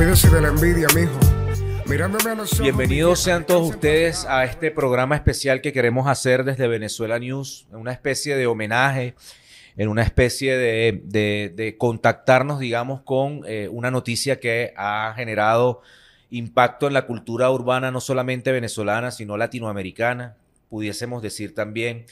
de la envidia, Bienvenidos sean todos ustedes a este programa especial que queremos hacer desde Venezuela News, una especie de homenaje, en una especie de, contactarnos, digamos, con eh, una noticia que ha generado impacto en la cultura urbana, no solamente venezolana, sino latinoamericana, pudiésemos decir también,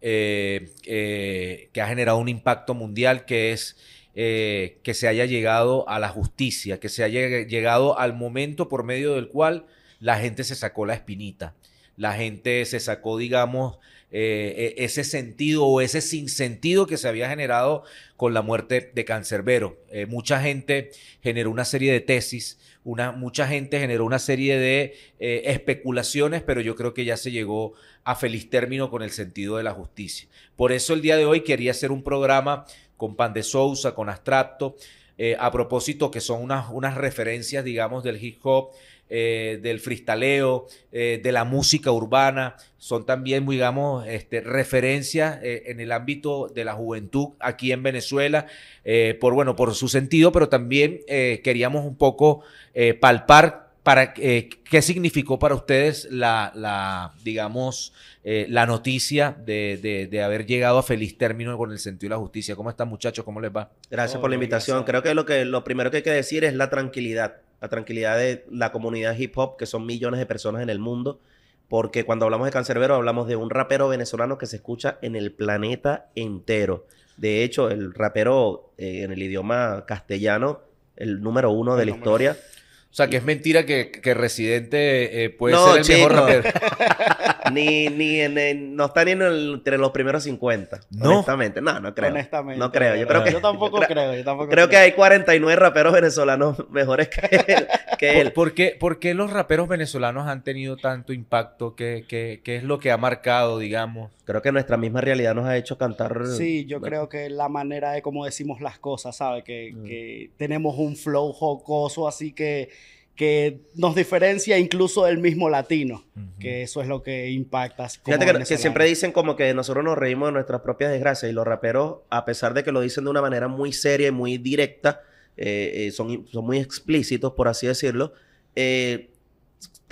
eh, eh, que ha generado un impacto mundial, que es eh, que se haya llegado a la justicia, que se haya llegado al momento por medio del cual la gente se sacó la espinita, la gente se sacó, digamos, eh, e-, ese sentido o ese sinsentido que se había generado con la muerte de Cancerbero. Eh, mucha gente generó una serie de tesis, una, mucha gente generó una serie de especulaciones, pero yo creo que ya se llegó a feliz término con el sentido de la justicia. Por eso el día de hoy quería hacer un programa con Pan de Sousa, con Abstracto, eh, a propósito que son unas, unas referencias, digamos, del hip hop, eh, del fristaleo, eh, de la música urbana, son también, digamos, este, referencias en el ámbito de la juventud aquí en Venezuela, por, bueno, por su sentido, pero también queríamos un poco palpar para, eh, ¿qué significó para ustedes la, digamos, eh, la noticia de, haber llegado a feliz término con el sentido de la justicia? ¿Cómo están muchachos? ¿Cómo les va? Gracias oh, por la invitación. Creo que lo, que lo primero que hay que decir es la tranquilidad, la tranquilidad de la comunidad hip hop, que son millones de personas en el mundo, porque cuando hablamos de Cancerbero hablamos de un rapero venezolano que se escucha en el planeta entero. De hecho, el rapero eh, en el idioma castellano, el número uno de la historia o sea, que es mentira que, Residente eh, puede ser el mejor rapero. ni, no está ni en entre los primeros 50. No. Honestamente, no, no creo. No creo. Yo, que, tampoco creo. creo, que hay 49 raperos venezolanos mejores que él. Que él. ¿Por, qué, los raperos venezolanos han tenido tanto impacto? ¿Qué, es lo que ha marcado, digamos? Creo que nuestra misma realidad nos ha hecho cantar. Sí, yo creo que la manera de cómo decimos las cosas, ¿sabes? Que, mm. que tenemos un flow jocoso, así que que nos diferencia incluso del mismo latino, que eso es lo que impacta. Fíjate que, siempre dicen como que nosotros nos reímos de nuestras propias desgracias y los raperos, a pesar de que lo dicen de una manera muy seria y muy directa, eh, eh, son, son muy explícitos, por así decirlo, eh,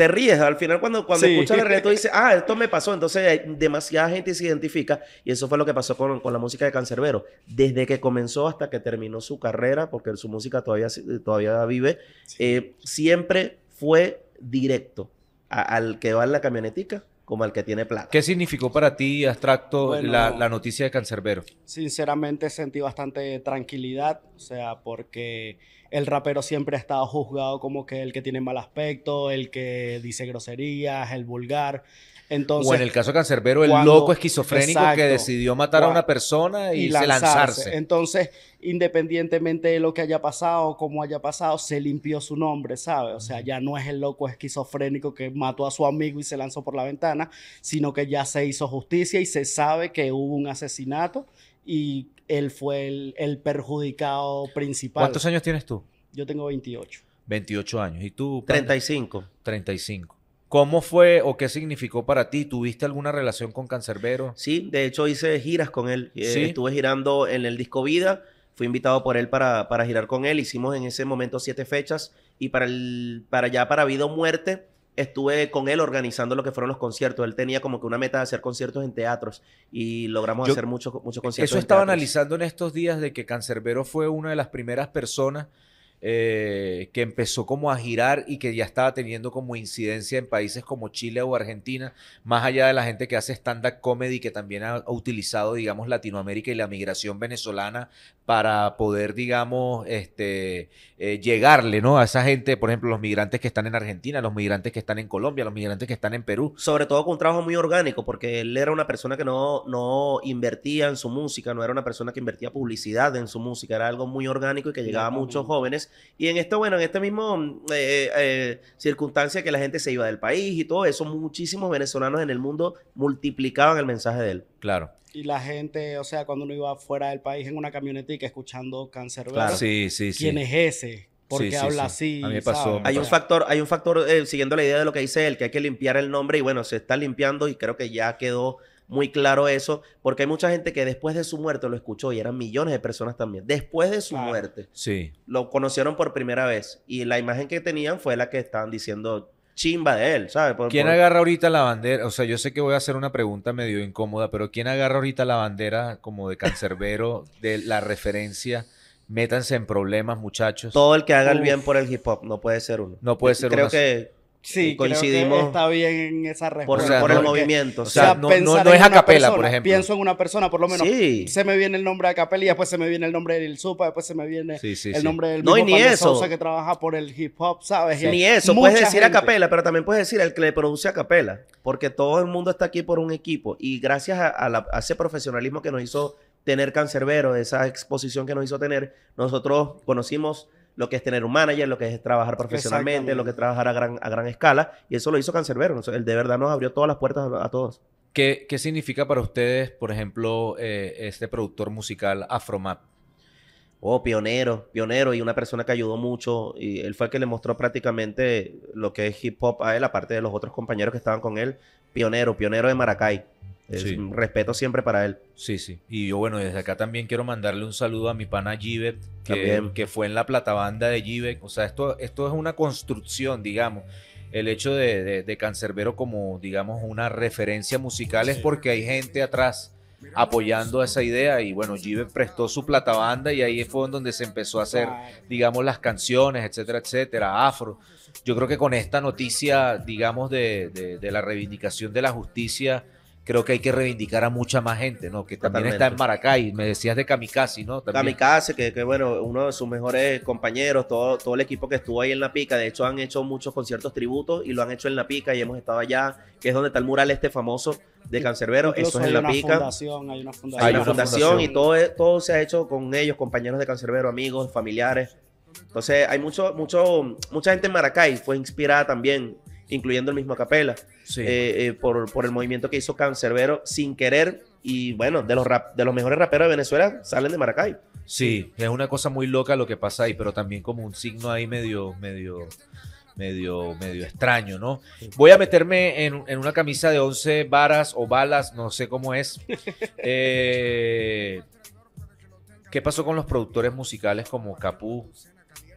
te ríes. Al final, cuando, cuando escuchas la reto tú dices, ah, esto me pasó. Entonces, demasiada gente se identifica. Y eso fue lo que pasó con, la música de Cancerbero. Desde que comenzó hasta que terminó su carrera, porque su música todavía, todavía vive, eh, siempre fue directo al que va en la camionetica como el que tiene plata. ¿Qué significó para ti, abstracto, la, la, noticia de Cancerbero? Sinceramente sentí bastante tranquilidad, o sea, porque el rapero siempre ha estado juzgado como que el que tiene mal aspecto, el que dice groserías, el vulgar o en el caso cancerbero, el loco esquizofrénico que decidió matar a una persona y, lanzarse. Entonces, independientemente de lo que haya pasado, o cómo haya pasado, se limpió su nombre, ¿sabes? O sea, ya no es el loco esquizofrénico que mató a su amigo y se lanzó por la ventana, sino que ya se hizo justicia y se sabe que hubo un asesinato y él fue el, perjudicado principal. ¿Cuántos años tienes tú? Yo tengo 28. 28 años. ¿Y tú? 35. 35. ¿Cómo fue o qué significó para ti? ¿Tuviste alguna relación con Cancerbero? Sí, de hecho hice giras con él. Eh, estuve girando en el disco Vida. Fui invitado por él para, para, girar con él. Hicimos en ese momento siete fechas. Y para, el, para ya para Vida o Muerte estuve con él organizando lo que fueron los conciertos. Él tenía como que una meta de hacer conciertos en teatros. Y logramos hacer muchos conciertos. Eso estaba analizando en estos días de que Cancerbero fue una de las primeras personas eh, que empezó como a girar y que ya estaba teniendo como incidencia en países como Chile o Argentina, más allá de la gente que hace stand-up comedy, que también ha, utilizado, digamos, Latinoamérica y la migración venezolana para poder, digamos, este, eh, llegarle ¿no? a esa gente, por ejemplo, los migrantes que están en Argentina, los migrantes que están en Colombia, los migrantes que están en Perú. Sobre todo con un trabajo muy orgánico, porque él era una persona que no, no invertía en su música, no era una persona que invertía publicidad en su música, era algo muy orgánico y que llegaba a muchos jóvenes. Y en esto, bueno, en este mismo eh, eh, circunstancia que la gente se iba del país y todo eso, muchísimos venezolanos en el mundo multiplicaban el mensaje de él. Claro y la gente, o sea, cuando uno iba fuera del país en una camionetica escuchando cáncer claro. sí, sí, ¿quién es ese? Porque habla así. A mí pasó. Hay un factor, hay un factor eh, siguiendo la idea de lo que dice él, que hay que limpiar el nombre y bueno, se está limpiando y creo que ya quedó muy claro eso, porque hay mucha gente que después de su muerte lo escuchó y eran millones de personas también. Después de su muerte, sí. lo conocieron por primera vez y la imagen que tenían fue la que estaban diciendo chimba de él, ¿sabes? ¿Quién agarra ahorita la bandera? O sea, yo sé que voy a hacer una pregunta medio incómoda, pero ¿quién agarra ahorita la bandera como de cancerbero, de la referencia? Métanse en problemas, muchachos. Todo el que haga el bien por el hip hop, no puede ser uno. No puede ser uno. Creo que Sí, coincidimos. está bien en esa respuesta. Por, el movimiento. O sea, no, es a capela, por ejemplo. Pienso en una persona, por lo menos. Sí. Se me viene el nombre de capela y después se me viene el nombre del Supa, después se me viene el nombre del no, y ni eso. que trabaja por el hip hop, ¿sabes? Ni eso. Puedes decir a capela, pero también puedes decir el que le produce a capela. Porque todo el mundo está aquí por un equipo. Y gracias a, a ese profesionalismo que nos hizo tener Cancerbero, esa exposición que nos hizo tener, nosotros conocimos lo que es tener un manager, lo que es trabajar profesionalmente, lo que es trabajar a gran, a gran escala. Y eso lo hizo Cancerbero. Él de verdad nos abrió todas las puertas a, todos. ¿Qué, significa para ustedes, por ejemplo, eh, este productor musical Afromap? Oh, pionero, pionero y una persona que ayudó mucho. Y él fue el que le mostró prácticamente lo que es hip hop a él, aparte de los otros compañeros que estaban con él. Pionero, pionero de Maracay respeto siempre para él. Sí, sí. Y yo, bueno, desde acá también quiero mandarle un saludo a mi pana Jibet, que, fue en la platabanda de Jibet, O sea, esto, esto es una construcción, digamos. El hecho de, de, Cancerbero como, digamos, una referencia musical es porque hay gente atrás apoyando pues. esa idea y bueno, Jive prestó su platabanda y ahí fue donde se empezó a hacer, digamos, las canciones, etcétera, etcétera, afro. Yo creo que con esta noticia, digamos, de, de la reivindicación de la justicia, creo que hay que reivindicar a mucha más gente, ¿no? Que también está en Maracay, me decías de Kamikaze, ¿no? Kamikaze, que, bueno, uno de sus mejores compañeros, todo, todo el equipo que estuvo ahí en La Pica, de hecho han hecho muchos conciertos tributos y lo han hecho en La Pica y hemos estado allá, que es donde está el mural este famoso de Cancerbero, eso es en La Pica. Fundación, hay una fundación, hay una fundación. y todo, e, todo se ha hecho con ellos, compañeros de Cancerbero, amigos, familiares. Entonces hay mucho, mucho, mucha gente en Maracay fue inspirada también, incluyendo el mismo Acapela. Eh, eh, por, por, el movimiento que hizo Cancerbero sin querer. Y bueno, de los, de los mejores raperos de Venezuela salen de Maracay. Sí, es una cosa muy loca lo que pasa ahí, pero también como un signo ahí medio, medio, medio, medio extraño, ¿no? Voy a meterme en, una camisa de 11 varas o balas, no sé cómo es. Eh, ¿Qué pasó con los productores musicales como Capú?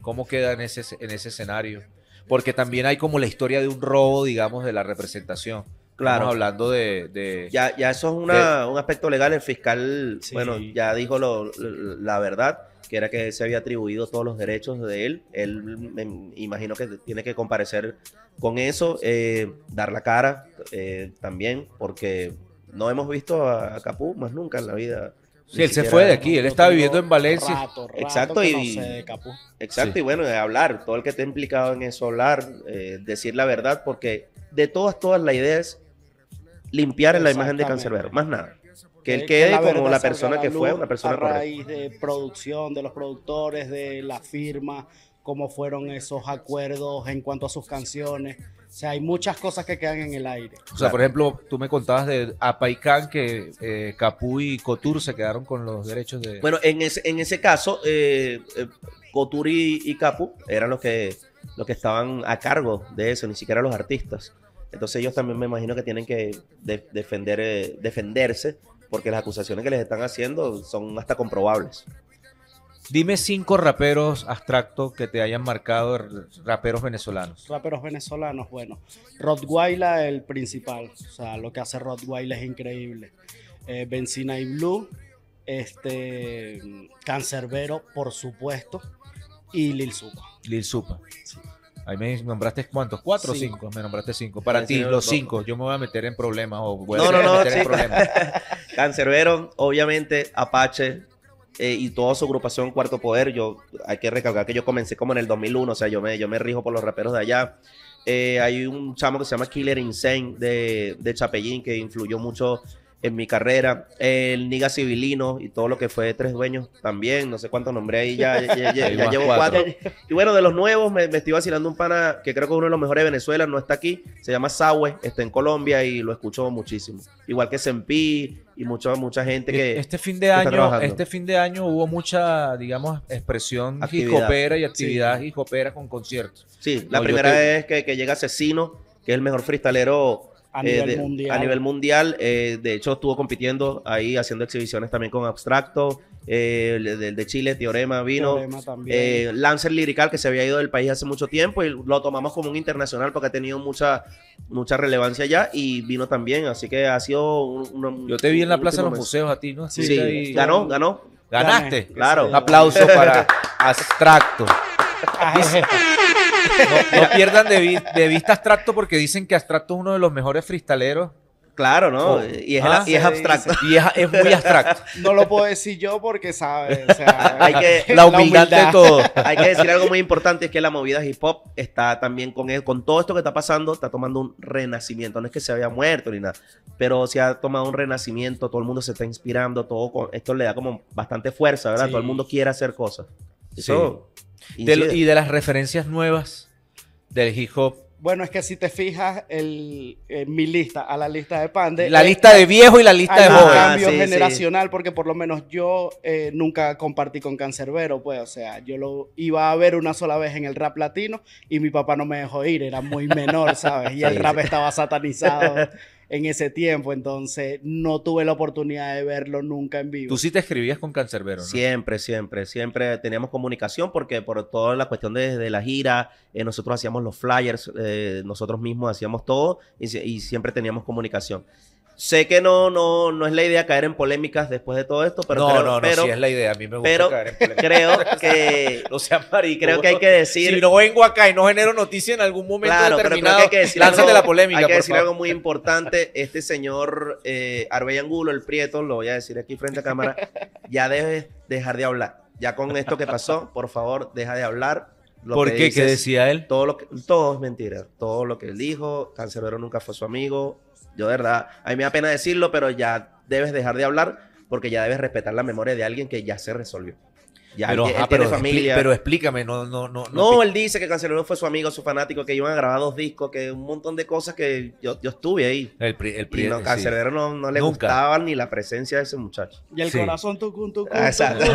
¿Cómo queda ese, en ese escenario? porque también hay como la historia de un robo, digamos, de la representación. Claro. hablando de, ya, ya eso es una, un aspecto legal. El fiscal, bueno, ya dijo la verdad, que era que se había atribuido todos los derechos de él. Él, me imagino que tiene que comparecer con eso, eh, dar la cara eh, también, porque no hemos visto a Capú más nunca en la vida Sí, él se fue de aquí, él está viviendo en Valencia. exacto, y, exacto y bueno, hablar, todo el que esté implicado en eso, hablar, eh, decir la verdad, porque de todas, todas las ideas, limpiar la imagen de Cancerbero, más nada. Que él quede como la persona que fue, una persona a raíz de producción, de los productores, de la firma, cómo fueron esos acuerdos en cuanto a sus canciones. O sea, hay muchas cosas que quedan en el aire. O sea, por ejemplo, tú me contabas de Apaicán que eh, Capú y Cotur se quedaron con los derechos de... Bueno, en ese, en ese caso, eh, eh Cotur y, Capú eran los que, los que estaban a cargo de eso, ni siquiera los artistas. Entonces ellos también me imagino que tienen que defender, eh, defenderse porque las acusaciones que les están haciendo son hasta comprobables. Dime cinco raperos abstractos que te hayan marcado, raperos venezolanos. Raperos venezolanos, bueno. Guayla el principal. O sea, lo que hace Rod Guayla es increíble. Eh, Benzina y Blue. Este. Cancerbero, por supuesto. Y Lil Supa. Lil Supa. Ahí me nombraste cuántos, cuatro o cinco, me nombraste cinco. Para ti, los cinco, yo me voy a meter en problemas o voy no, a no, meter en problemas. Cancerbero, obviamente, Apache, eh, y toda su agrupación Cuarto Poder. Yo hay que recalcar que yo comencé como en el 2001, o sea, yo me, yo me rijo por los raperos de allá. Eh, hay un chamo que se llama Killer Insane de, de Chapellín que influyó mucho en mi carrera. El Niga Civilino y todo lo que fue Tres Dueños también. No sé cuántos nombré ahí, ya, llevo cuatro. Y bueno, de los nuevos me, estoy vacilando un pana que creo que es uno de los mejores de Venezuela, no está aquí. Se llama Sawe, está en Colombia y lo escucho muchísimo. Igual que Sempi y mucha, mucha gente e, que. Este fin de año, este fin de año hubo mucha, digamos, expresión coopera y actividad y coopera con conciertos. Sí, la primera vez que, que llega Asesino, que es el mejor freestalero a eh, nivel mundial. Eh, de hecho, estuvo compitiendo ahí, haciendo exhibiciones también con Abstracto, eh, del de Chile, Teorema vino, Lancer Lirical, que se había ido del país hace mucho tiempo y lo tomamos como un internacional porque ha tenido mucha, mucha relevancia ya y vino también, así que ha sido un, Yo te vi en la Plaza de los Museos a ti, ¿no? sí, ganó, ganó. Ganaste. Claro. Un aplauso para Abstracto. Ah, no, pierdan de, vista Abstracto porque dicen que Abstracto es uno de los mejores freestaleros. Claro, ¿no? Oh. Y, es ah, y, es abstracto. Y es, muy abstracto. No lo puedo decir yo porque, ¿sabes? O sea, hay que, la, humildad de todo. Hay que decir algo muy importante, es que la movida hip hop está también con él, eh, con todo esto que está pasando, está tomando un renacimiento. No es que se haya muerto ni nada, pero se ha tomado un renacimiento, todo el mundo se está inspirando, todo con, esto le da como bastante fuerza, ¿verdad? Todo el mundo quiere hacer cosas y de las referencias nuevas del hip hop. Bueno, es que si te fijas el, en eh, mi lista, a la lista de Pande. La eh, lista de viejo y la lista de joven. Un ah, cambio generacional, porque por lo menos yo eh, nunca compartí con Cancerbero, pues, o sea, yo lo iba a ver una sola vez en el rap latino y mi papá no me dejó ir, era muy menor, ¿sabes? Y el rap estaba satanizado. en ese tiempo, entonces no tuve la oportunidad de verlo nunca en vivo. Tú sí te escribías con Cancerbero, ¿no? Siempre, siempre, siempre teníamos comunicación porque por toda la cuestión de, la gira, eh, nosotros hacíamos los flyers, eh, nosotros mismos hacíamos todo y siempre teníamos comunicación. Sé que no, no, no es la idea caer en polémicas después de todo esto, pero no, no, no, si es la idea. A mí me gusta pero creo que O sea Creo que hay que decir. Si no vengo acá y no genero noticia en algún momento claro, pero hay que decir algo, la polémica. Hay que decir algo muy importante. Este señor eh, Angulo, el Prieto, lo voy a decir aquí frente a cámara, ya debes dejar de hablar. Ya con esto que pasó, por favor, deja de hablar. Lo ¿Por que qué? decía él? Todo todo es mentira. Todo lo que él dijo, Cancelero nunca fue su amigo yo de verdad, a mí me da pena decirlo, pero ya debes dejar de hablar porque ya debes respetar la memoria de alguien que ya se resolvió pero, explícame, no, no, no. No, él dice que Cancelero fue su amigo, su fanático, que iban a grabar dos discos, que un montón de cosas que yo, estuve ahí. El, y no, Cancelero no, le gustaba ni la presencia de ese muchacho. Y el corazón tucun, Exacto.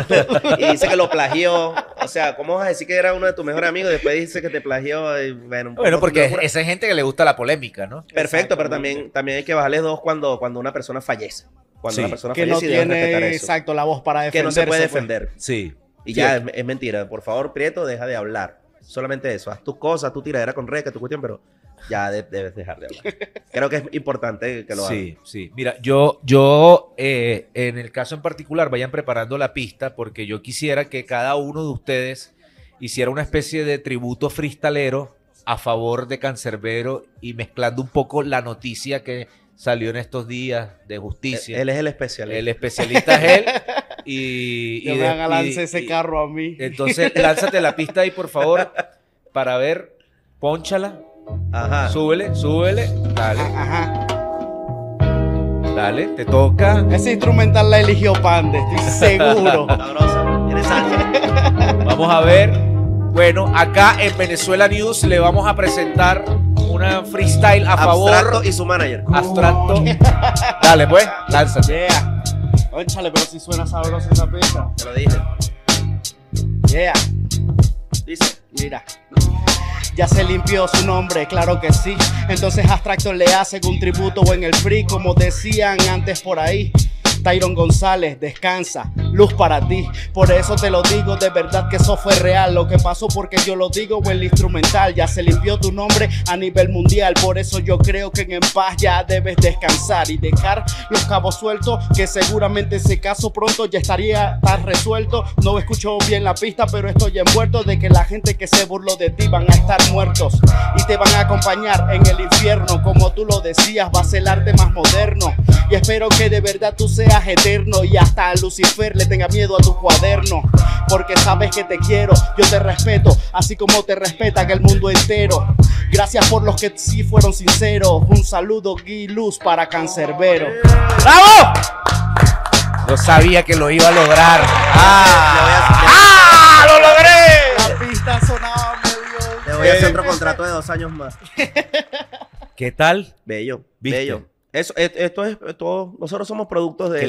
y dice que lo plagió. O sea, ¿cómo vas a decir que era uno de tus mejores amigos y después dice que te plagió? Eh, bueno, porque esa gente que le gusta la polémica, ¿no? Perfecto, pero también, también hay que bajarles dos cuando, cuando una persona fallece cuando la persona que no tiene exacto la voz para defenderse que no se puede pues. defender sí y ya es, mentira. Por favor, Prieto, deja de hablar. Solamente eso. Haz tus cosas, tu tiradera con reca, tu cuestión, pero ya debes dejar de hablar. Creo que es importante que lo hagas. Sí, sí. Mira, yo, yo eh, en el caso en particular, vayan preparando la pista porque yo quisiera que cada uno de ustedes hiciera una especie de tributo fristalero a favor de Cancerbero y mezclando un poco la noticia que salió en estos días de e, justicia. él es el especialista. El especialista es él. Y, me haga lance ese carro a mí. Entonces, lánzate la pista ahí, por favor, para ver. Pónchala. Ajá. Súbele, súbele. Dale. Ajá. Dale, te toca. Ese instrumental la eligió Pande, estoy seguro. vamos a ver. Bueno, acá en Venezuela News le vamos a presentar una freestyle a favor. Abstracto y su manager. Abstracto. Dale, pues, lánzate. Yeah. Échale, pero si suena sabroso esa pista. Te lo dije. Yeah. Dice, mira. Ya se limpió su nombre, claro que sí. Entonces Abstracto le hace un tributo en el free, como decían antes por ahí. Tyron González, descansa, luz para ti. Por eso te lo digo de verdad que eso fue real. Lo que pasó porque yo lo digo el instrumental. Ya se limpió tu nombre a nivel mundial. Por eso yo creo que en paz ya debes descansar y dejar los cabos sueltos. Que seguramente ese caso pronto ya estaría tan resuelto. No escucho bien la pista, pero estoy envuelto de que la gente que se burló de ti van a estar muertos y te van a acompañar en el infierno. Como tú lo decías, va a ser el arte más moderno. Y espero que de verdad tú seas eterno y hasta Lucifer le tenga miedo a tu cuaderno. Porque sabes que te quiero, yo te respeto, así como te respeta que el mundo entero. Gracias por los que sí fueron sinceros. Un saludo, Gui Luz, para Cancerbero. ¡Bravo! Yo sabía que lo iba a lograr. ¡Ah! ¡Ah! ah ¡Lo logré! La pista sonaba medio. te voy a hacer otro contrato de dos años más. ¿Qué tal? Bello. Bello. E, esto es eh, todo. Nosotros somos productos de que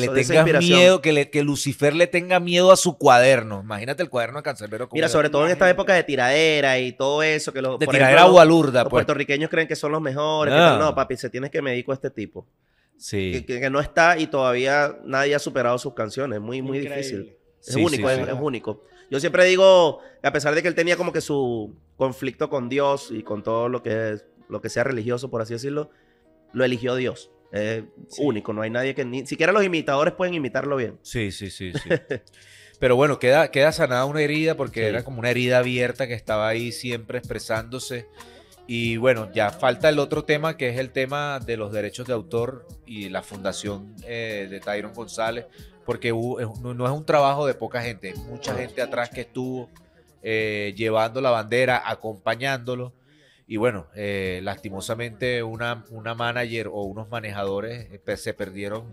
miedo, que, Lucifer le tenga miedo a su cuaderno. Imagínate el cuaderno de Cancerbero. Mira, sobre todo en esta época de tiradera y todo eso. Que los, de tiradera gualurda, pues. puertorriqueños creen que son los mejores. Ah. No, papi, se tienes que medir con este tipo. Sí. Que, no está y todavía nadie ha superado sus canciones. Muy, muy difícil. Es único, es, único. Yo siempre digo, a pesar de que él tenía como que su conflicto con Dios y con todo lo que, es, lo que sea religioso, por así decirlo, lo eligió Dios. Es único, no hay nadie que ni siquiera los imitadores pueden imitarlo bien. Sí, sí, sí, sí. Pero bueno, queda, queda sanada una herida porque era como una herida abierta que estaba ahí siempre expresándose. Y bueno, ya falta el otro tema que es el tema de los derechos de autor y la fundación eh, de Tyron González, porque no es un trabajo de poca gente, mucha gente atrás que estuvo eh, llevando la bandera, acompañándolo. Y bueno, eh, lastimosamente una, una manager o unos manejadores eh, se perdieron,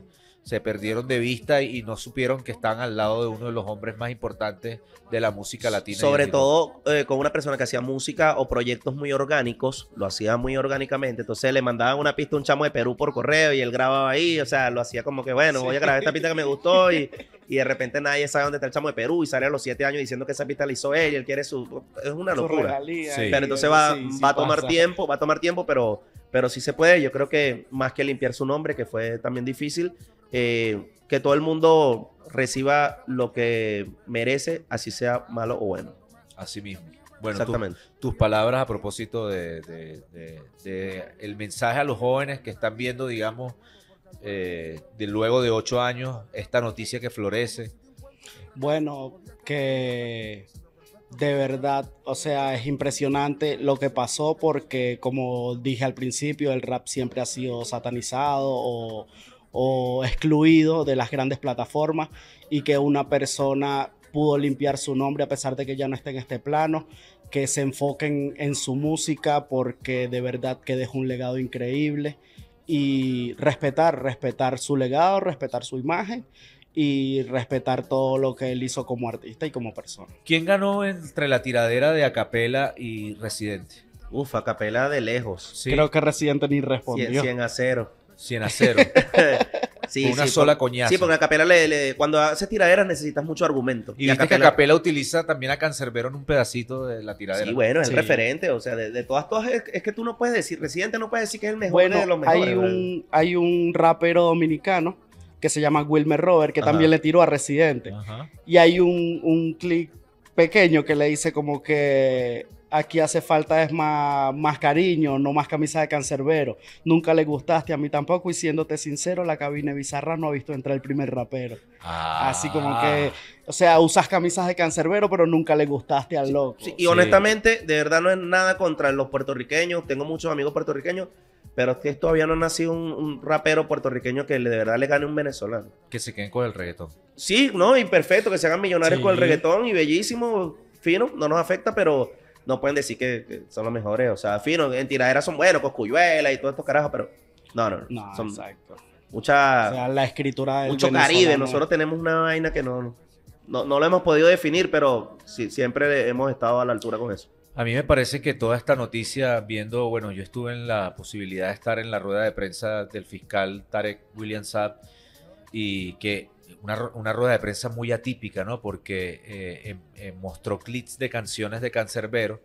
se perdieron de vista y, no supieron que están al lado de uno de los hombres más importantes de la música latina. Sobre todo eh, con una persona que hacía música o proyectos muy orgánicos, lo hacía muy orgánicamente, entonces le mandaban una pista a un chamo de Perú por correo y él grababa ahí, o sea, lo hacía como que, bueno, voy a grabar esta pista que me gustó y y de repente nadie sabe dónde está el chamo de Perú y sale a los siete años diciendo que esa pista la hizo él y él quiere su... Es una locura. Pero entonces va, va a tomar tiempo, va a tomar tiempo, pero, pero sí se puede. Yo creo que más que limpiar su nombre, que fue también difícil, eh, que todo el mundo reciba lo que merece, así sea malo o bueno. Así mismo. Bueno, Exactamente. tus palabras a propósito de, de el mensaje a los jóvenes que están viendo, digamos, eh, de luego de ocho años, esta noticia que florece? Bueno, que de verdad, o sea, es impresionante lo que pasó porque como dije al principio, el rap siempre ha sido satanizado o, excluido de las grandes plataformas y que una persona pudo limpiar su nombre a pesar de que ya no esté en este plano, que se enfoquen en su música porque de verdad que dejó un legado increíble y respetar, respetar su legado, respetar su imagen y respetar todo lo que él hizo como artista y como persona. ¿Quién ganó entre la tiradera de Acapela y Residente? Uf, Acapela de lejos. Creo que Residente ni respondió. 100 a 0. 100 a 0. una sola Sí, porque a Capela cuando hace tiraderas necesitas mucho argumento. Y, Capela, que utiliza también a Cancerbero en un pedacito de la tiradera. Sí, bueno, es el referente. O sea, de, todas, todas es, que tú no puedes decir, Residente no puede decir que es el mejor de los mejores. Hay un, hay un rapero dominicano que se llama Wilmer Robert, que también le tiró a Residente. Y hay un, un pequeño que le dice como que aquí hace falta es más, más cariño, no más camisa de cancerbero. Nunca le gustaste a mí tampoco y siéndote sincero, la cabina bizarra no ha visto entrar el primer rapero. Ah. Así como que, o sea, usas camisas de cancerbero, pero nunca le gustaste al loco. y honestamente, de verdad no es nada contra los puertorriqueños, tengo muchos amigos puertorriqueños, pero es que todavía no ha nacido un, rapero puertorriqueño que de verdad le gane un venezolano. Que se queden con el reggaetón. Sí, no, imperfecto, que se hagan millonarios con el reggaetón y bellísimo, fino, no nos afecta, pero no pueden decir que, son los mejores. O sea, fino, en tiradera son buenos, coscuyuela y todo estos carajos, pero no, no. No, son exacto. Mucha. O sea, la escritura del Mucho Caribe. Nosotros tenemos una vaina que no, no, lo hemos podido definir, pero siempre hemos estado a la altura con eso. A mí me parece que toda esta noticia, viendo, bueno, yo estuve en la posibilidad de estar en la rueda de prensa del fiscal Tarek William Saab y que una, una, rueda de prensa muy atípica, ¿no? Porque eh, em, eh, mostró clips de canciones de Cancerbero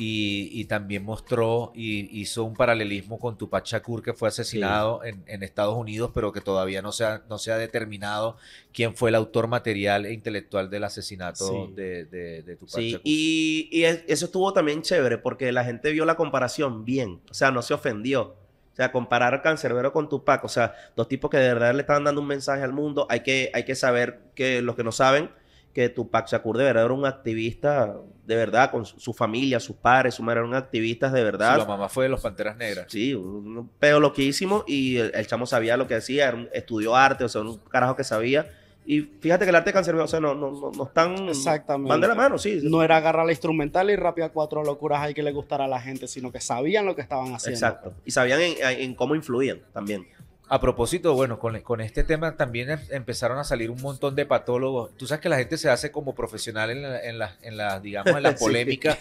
y, y, también mostró y hizo un paralelismo con Tupac Shakur que fue asesinado en, Estados Unidos, pero que todavía no se, ha, no se ha determinado quién fue el autor material e intelectual del asesinato de, Tupac sí. Shakur. Y, y eso estuvo también chévere porque la gente vio la comparación bien, o sea, no se ofendió o sea, comparar al Cancerbero con Tupac, o sea, dos tipos que de verdad le estaban dando un mensaje al mundo. Hay que, hay que saber que los que no saben, que Tupac Shakur de verdad era un activista, de verdad, con su, familia, sus padres, su madre eran activistas de verdad. la mamá fue de los Panteras Negras. Sí, un pedo loquísimo y el, chamo sabía lo que hacía, estudió arte, o sea, un carajo que sabía. Y fíjate que el arte cancerbero, o sea, no, no, no, están. Exactamente. Van de la mano, sí. No era agarrar la instrumental y rápida cuatro locuras hay que le gustara a la gente, sino que sabían lo que estaban haciendo. Exacto. Y sabían en, cómo influían también. A propósito, bueno, con, este tema también em, empezaron a salir un montón de patólogos. Tú sabes que la gente se hace como profesional en en la, en digamos, en la polémica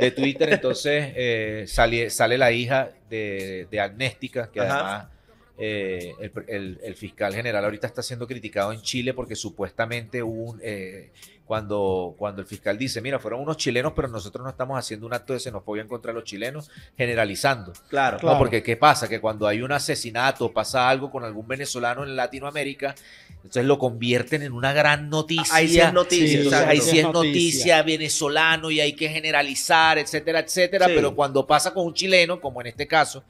de Twitter. Entonces eh, sale, sale la hija de, de Agnéstica, que además eh, el, fiscal general ahorita está siendo criticado en Chile porque supuestamente un, eh, cuando, cuando el fiscal dice, mira, fueron unos chilenos, pero nosotros no estamos haciendo un acto de xenofobia en contra los chilenos, generalizando. Claro, porque ¿qué pasa? Que cuando hay un asesinato, pasa algo con algún venezolano en Latinoamérica, entonces lo convierten en una gran noticia. Ahí sí es noticia. venezolano y hay que generalizar, etcétera, etcétera. Pero cuando pasa con un chileno, como en este caso,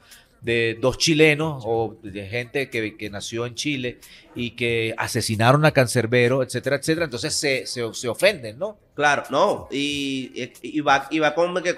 de dos chilenos o de gente que, que, nació en Chile y que asesinaron a Cancerbero, etcétera, etcétera. Entonces se, se, ofenden, ¿no? Claro, no. Y, va, con, que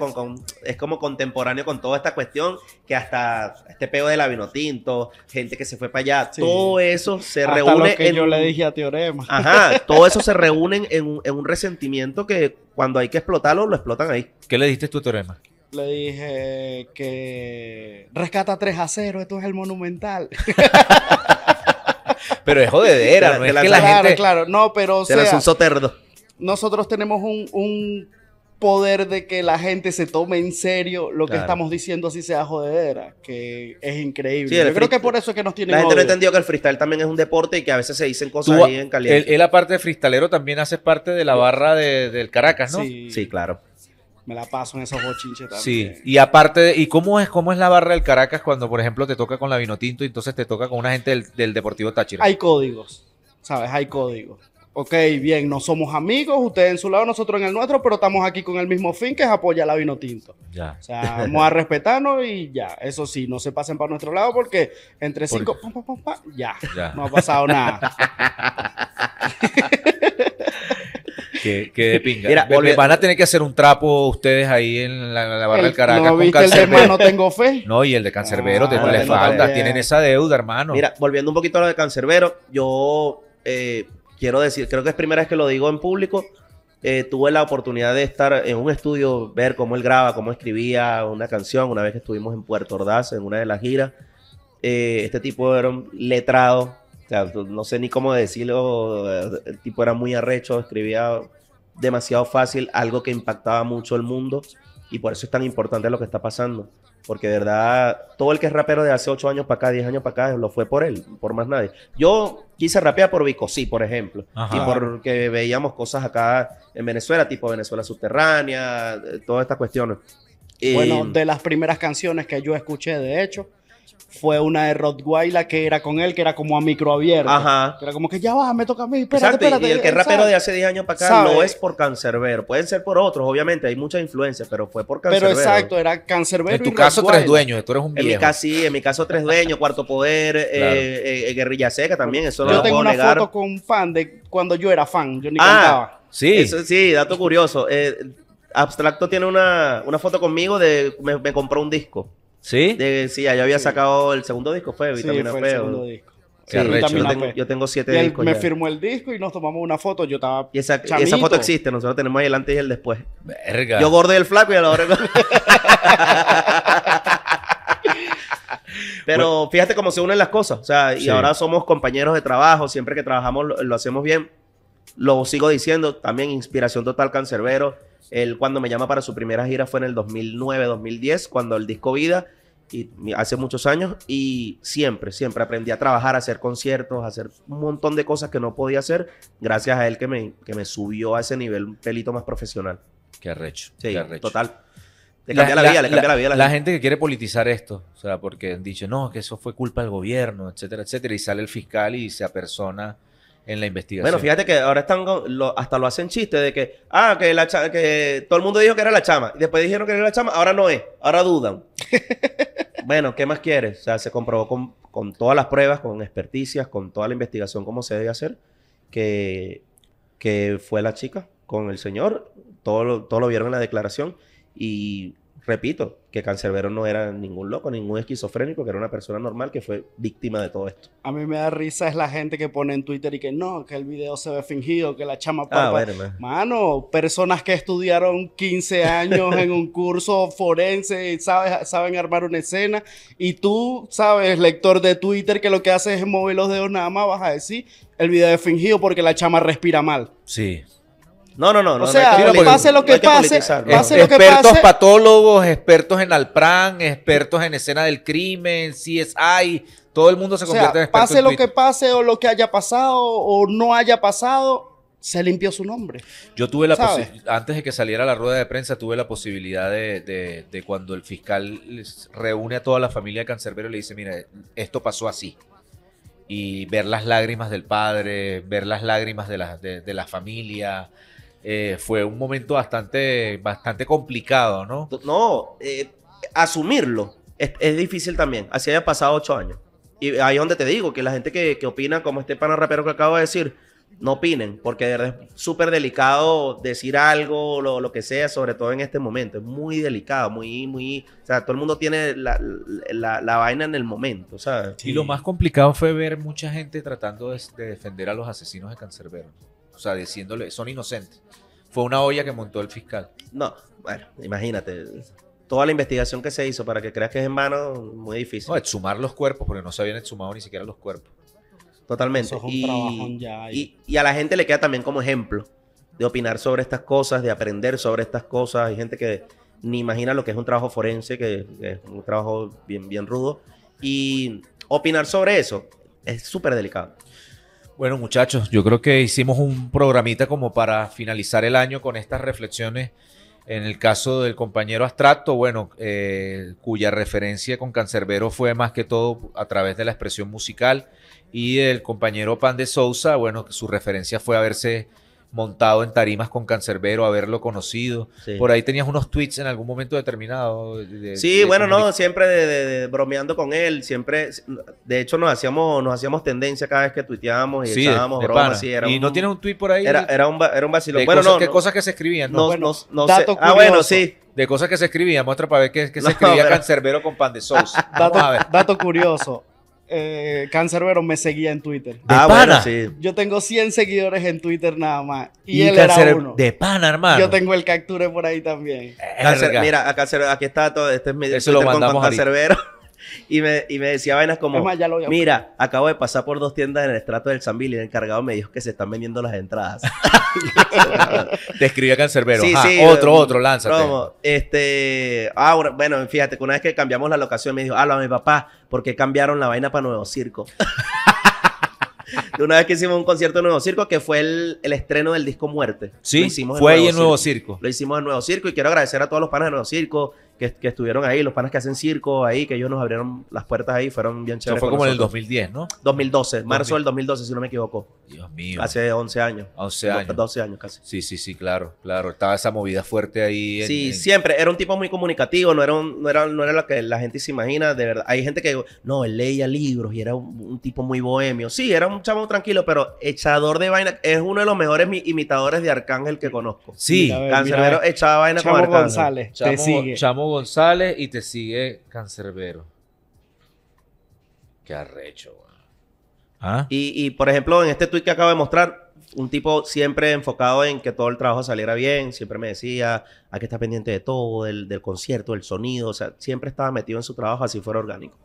es como contemporáneo con toda esta cuestión que hasta este pego de la Tinto gente que se fue para allá, todo eso se reúne. que yo le dije a Teorema. Ajá, todo eso se reúne en, un resentimiento que cuando hay que explotarlo, lo explotan ahí. ¿Qué le diste tú a Teorema? le dije que rescata 3 a 0, esto es el monumental. pero es jodedera, no es que la gente... Claro, no, pero un soterdo. Nosotros tenemos un, poder de que la gente se tome en serio lo que estamos diciendo así sea jodedera, que es increíble. Yo creo que por eso es que nos tienen La gente no entendido que el freestyle también es un deporte y que a veces se dicen cosas ahí en caliente. Él, aparte de freestalero, también hace parte de la barra de, del Caracas, ¿no? sí claro me la paso en esos bochinches Sí, y aparte, ¿y cómo es, cómo es la barra del Caracas cuando, por ejemplo, te toca con la Vinotinto y entonces te toca con una gente del, Deportivo Táchira? Hay códigos, ¿sabes? Hay códigos ok, bien, no somos amigos, ustedes en su lado, nosotros en el nuestro, pero estamos aquí con el mismo fin que es apoyar a la vino Ya. O sea, vamos a respetarnos y ya. Eso sí, no se pasen para nuestro lado porque entre cinco, ya, ya, no ha pasado nada. Que, de pinga. Mira, van a tener que hacer un trapo ustedes ahí en la, barra del Caracas. con el Tengo Fe? No, y el de Cancerbero, ah, le falta. Tienen esa deuda, hermano. Mira, volviendo un poquito a lo de Cancerbero, yo eh, quiero decir, creo que es primera vez que lo digo en público. Eh, tuve la oportunidad de estar en un estudio, ver cómo él graba, cómo escribía una canción, una vez que estuvimos en Puerto Ordaz, en una de las giras. Eh, este tipo era un letrado, o no sé ni cómo decirlo, el tipo era muy arrecho, escribía demasiado fácil, algo que impactaba mucho el mundo y por eso es tan importante lo que está pasando. Porque de verdad, todo el que es rapero de hace 8 años para acá, 10 años para acá, lo fue por él, por más nadie. Yo quise rapear por Vico, sí, por ejemplo. Y porque veíamos cosas acá en Venezuela, tipo Venezuela subterránea, eh, todas estas cuestiones. Bueno, y... de las primeras canciones que yo escuché, de hecho, fue una de Rottweiler que era con él, que era como a micro abierto. Que era como que ya va, me toca a mí, espérate, y el que es rapero de hace 10 años para acá no es por cancerbero. Pueden ser por otros, obviamente, hay mucha influencia, pero fue por cancerbero. Pero exacto, era cancerbero En tu caso, tres dueños, tú eres un viejo. En mi caso, en mi caso, tres dueños, Cuarto Poder, eh, eh, eh, Guerrilla Seca también, eso yo tengo una foto con un fan de cuando yo era fan, yo ni ah, Sí. sí, dato curioso. Abstracto tiene una, una foto conmigo de me compró un disco. ¿Sí? sí, allá había sacado el segundo disco, fue Vitamina sí, El yo, tengo, tengo, siete y Me firmó el disco y nos tomamos una foto. Yo estaba. Y esa, foto existe, nosotros tenemos ahí el antes y el después. Verga. Yo gordo y el flaco y a la hora. Pero fíjate cómo se unen las cosas. O sea, y ahora somos compañeros de trabajo. Siempre que trabajamos lo, hacemos bien. Lo sigo diciendo. También Inspiración Total Cancerbero. Él cuando me llama para su primera gira fue en el 2009-2010, cuando el disco Vida, y hace muchos años, y siempre, siempre aprendí a trabajar, a hacer conciertos, a hacer un montón de cosas que no podía hacer, gracias a él que me, que me subió a ese nivel un pelito más profesional. Qué arrecho. Sí, qué total. Le cambia la, vida, le cambia la, vida la, gente. que quiere politizar esto, o sea, porque dice no, que eso fue culpa del gobierno, etcétera, etcétera, y sale el fiscal y se apersona en la investigación. Bueno, fíjate que ahora están hasta lo hacen chiste de que, ah, que, la que todo el mundo dijo que era la chama. Y después dijeron que era la chama, ahora no es, ahora dudan. bueno, ¿qué más quieres? O sea, se comprobó con, con todas las pruebas, con experticias, con toda la investigación como se debe hacer, que, que fue la chica con el señor. Todo lo, todo lo vieron en la declaración. Y repito, que Cancerbero no era ningún loco, ningún esquizofrénico, que era una persona normal que fue víctima de todo esto. A mí me da risa es la gente que pone en Twitter y que no, que el video se ve fingido, que la chama papa. Ah, pues. Mano, personas que estudiaron 15 años en un curso forense y saben armar una escena y tú, sabes, lector de Twitter que lo que hace es mover los dedos nada más, vas a decir, el video es fingido porque la chama respira mal. Sí. No, no, no. O no, sea, pase lo que pase, Expertos patólogos, expertos en Alpran, expertos en escena del crimen, CSI, todo el mundo se convierte en Pase lo que pase o lo que haya pasado o no haya pasado, se limpió su nombre. Yo tuve la antes de que saliera la rueda de prensa, tuve la posibilidad de, cuando el fiscal reúne a toda la familia de Cancerbero y le dice, mira, esto pasó así. Y ver las lágrimas del padre, ver las lágrimas de de la familia, eh, fue un momento bastante, bastante complicado, ¿no? No, eh, asumirlo es, difícil también, así haya pasado ocho años. Y ahí es donde te digo, que la gente que, opina, como este pana rapero que acabo de decir, no opinen, porque es súper delicado decir algo, lo, que sea, sobre todo en este momento. Es muy delicado, muy, muy. O sea, todo el mundo tiene la, vaina en el momento, ¿sabes? Y lo más complicado fue ver mucha gente tratando de, de defender a los asesinos de Cancerbero o sea, diciéndole, son inocentes. Fue una olla que montó el fiscal. No, bueno, imagínate. Toda la investigación que se hizo para que creas que es en vano, muy difícil. No, exhumar los cuerpos, porque no se habían exhumado ni siquiera los cuerpos. Totalmente. y, a la gente le queda también como ejemplo de opinar sobre estas cosas, de aprender sobre estas cosas. Hay gente que ni imagina lo que es un trabajo forense, que, es un trabajo bien, bien rudo. Y opinar sobre eso es súper delicado. Bueno, muchachos, yo creo que hicimos un programita como para finalizar el año con estas reflexiones. En el caso del compañero abstracto, bueno, eh, cuya referencia con Cancerbero fue más que todo a través de la expresión musical. Y el compañero Pan de Sousa, bueno, su referencia fue a verse montado en tarimas con Cancerbero, haberlo conocido. Por ahí tenías unos tweets en algún momento determinado. De, sí, bueno, no, siempre de, bromeando con él, siempre, de hecho nos hacíamos, nos hacíamos tendencia cada vez que tuiteábamos y echábamos bromas. y no tienes un tweet por ahí. Era, un, era un bueno, no, que, cosas que se escribían. No, bueno, no sé. Ah, bueno, sí. De cosas que se escribían, muestra para ver qué, se escribía Cancerbero con pan de sauce. dato curioso eh, Cancerbero me seguía en Twitter. ¿De ah, pana? Yo tengo 100 seguidores en Twitter nada más. Y, el él De pana, hermano. Yo tengo el capture por ahí también. mira, aquí está todo. Este es mi Eso lo mandamos con Cancerbero y, me, decía vainas como, mira, acabo de pasar por dos tiendas en el estrato del Zambil y el encargado me dijo que se están vendiendo las entradas. Te escribía Cancerbero. otro, otro, lánzate. este, ah, bueno, fíjate que una vez que cambiamos la locación me dijo, habla mi papá, ¿por qué cambiaron la vaina para Nuevo Circo? una vez que hicimos un concierto en Nuevo Circo, que fue el, estreno del disco Muerte. Sí, fue ahí en Nuevo Circo. Lo hicimos en Nuevo Circo y quiero agradecer a todos los panes de Nuevo Circo, que, estuvieron ahí, los panas que hacen circo ahí, que ellos nos abrieron las puertas ahí, fueron bien chéveres. fue como en el 2010, ¿no? 2012, marzo del 2012, si no me equivoco. Dios mío. Hace 11 años. 11 años. 12 años casi. Sí, sí, sí, claro, claro. Estaba esa movida fuerte ahí. sí, siempre. Era un tipo muy comunicativo, no era, no, era, lo que la gente se imagina, de verdad. Hay gente que, no, él leía libros y era un, tipo muy bohemio. Sí, era un chamo tranquilo, pero echador de vaina. Es uno de los mejores imitadores de Arcángel que conozco. Sí. echaba vaina con Arcángel. González, te sigue. González y te sigue Cancerbero. Qué arrecho, ¿Ah? Y, por ejemplo, en este tweet que acabo de mostrar, un tipo siempre enfocado en que todo el trabajo saliera bien, siempre me decía, hay que estar pendiente de todo, del, concierto, del sonido, o sea, siempre estaba metido en su trabajo así fuera orgánico.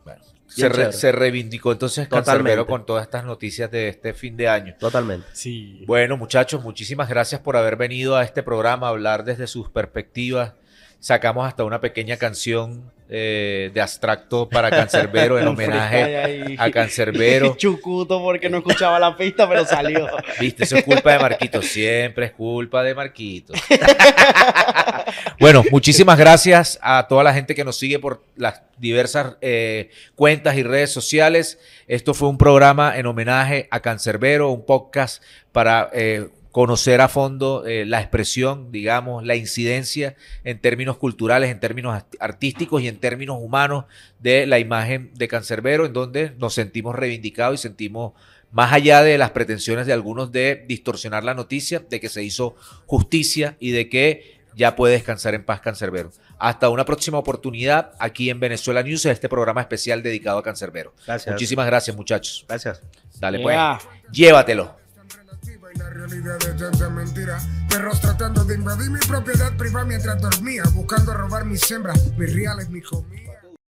se, reivindicó entonces Cancerbero con todas estas noticias de este fin de año. Totalmente. Sí. Bueno, muchachos, muchísimas gracias por haber venido a este programa a hablar desde sus perspectivas Sacamos hasta una pequeña canción eh, de abstracto para Cancerbero en homenaje a Cancerbero. Chucuto porque no escuchaba la pista, pero salió. Viste, eso es culpa de Marquito, siempre es culpa de Marquito. bueno, muchísimas gracias a toda la gente que nos sigue por las diversas eh, cuentas y redes sociales. Esto fue un programa en homenaje a Cancerbero, un podcast para... Eh, conocer a fondo eh, la expresión, digamos, la incidencia en términos culturales, en términos artísticos y en términos humanos de la imagen de Cancerbero, en donde nos sentimos reivindicados y sentimos más allá de las pretensiones de algunos de distorsionar la noticia, de que se hizo justicia y de que ya puede descansar en paz Cancerbero. Hasta una próxima oportunidad aquí en Venezuela News, este programa especial dedicado a Cancerbero. Gracias. Muchísimas gracias, muchachos. Gracias. Dale, pues. Llévatelo. La realidad es tanta mentira. Perros tratando de invadir mi propiedad privada mientras dormía, buscando robar mis hembras, mis reales, mi comida.